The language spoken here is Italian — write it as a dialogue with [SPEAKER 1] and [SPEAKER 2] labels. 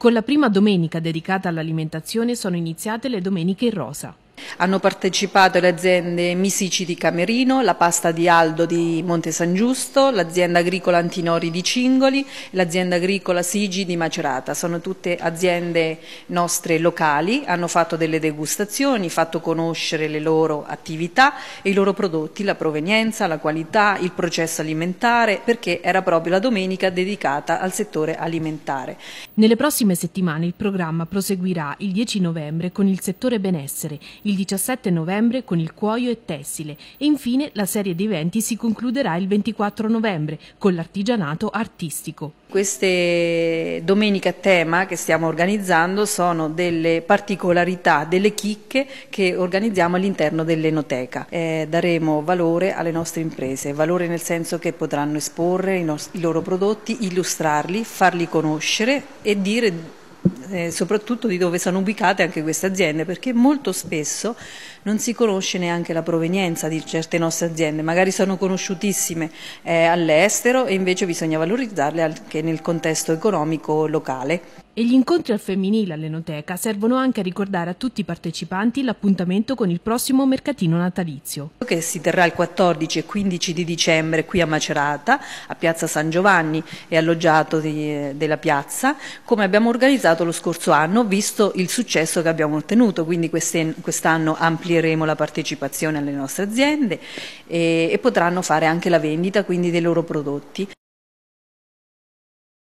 [SPEAKER 1] Con la prima domenica dedicata all'alimentazione sono iniziate le domeniche in rosa. Hanno partecipato le aziende Misici di Camerino, la pasta di Aldo
[SPEAKER 2] di Monte San Giusto, l'azienda agricola Antinori di Cingoli, l'azienda agricola Sigi di Macerata. Sono tutte aziende nostre locali, hanno fatto delle degustazioni, fatto conoscere le loro attività e i loro prodotti, la provenienza, la qualità, il processo alimentare, perché era proprio la domenica dedicata al settore alimentare.
[SPEAKER 1] Nelle prossime settimane il programma proseguirà il 10 novembre con il settore benessere, il il 17 novembre con il cuoio e tessile e infine la serie di eventi si concluderà il 24 novembre con l'artigianato artistico.
[SPEAKER 2] Queste domeniche a tema che stiamo organizzando sono delle particolarità, delle chicche che organizziamo all'interno dell'Enoteca. Eh, daremo valore alle nostre imprese, valore nel senso che potranno esporre i, i loro prodotti, illustrarli, farli conoscere e dire eh, soprattutto di dove sono ubicate anche queste aziende, perché molto spesso non si conosce neanche la provenienza di certe nostre aziende, magari sono
[SPEAKER 1] conosciutissime eh, all'estero e invece bisogna valorizzarle anche nel contesto economico locale. E gli incontri al femminile all'Enoteca servono anche a ricordare a tutti i partecipanti l'appuntamento con il prossimo mercatino natalizio.
[SPEAKER 2] Che si terrà il 14 e 15 di dicembre qui a Macerata, a Piazza San Giovanni e alloggiato di, della piazza, come abbiamo organizzato lo scorso anno, visto il successo che abbiamo ottenuto. Quindi quest'anno amplieremo la partecipazione alle nostre aziende e, e potranno fare anche la vendita quindi, dei loro prodotti.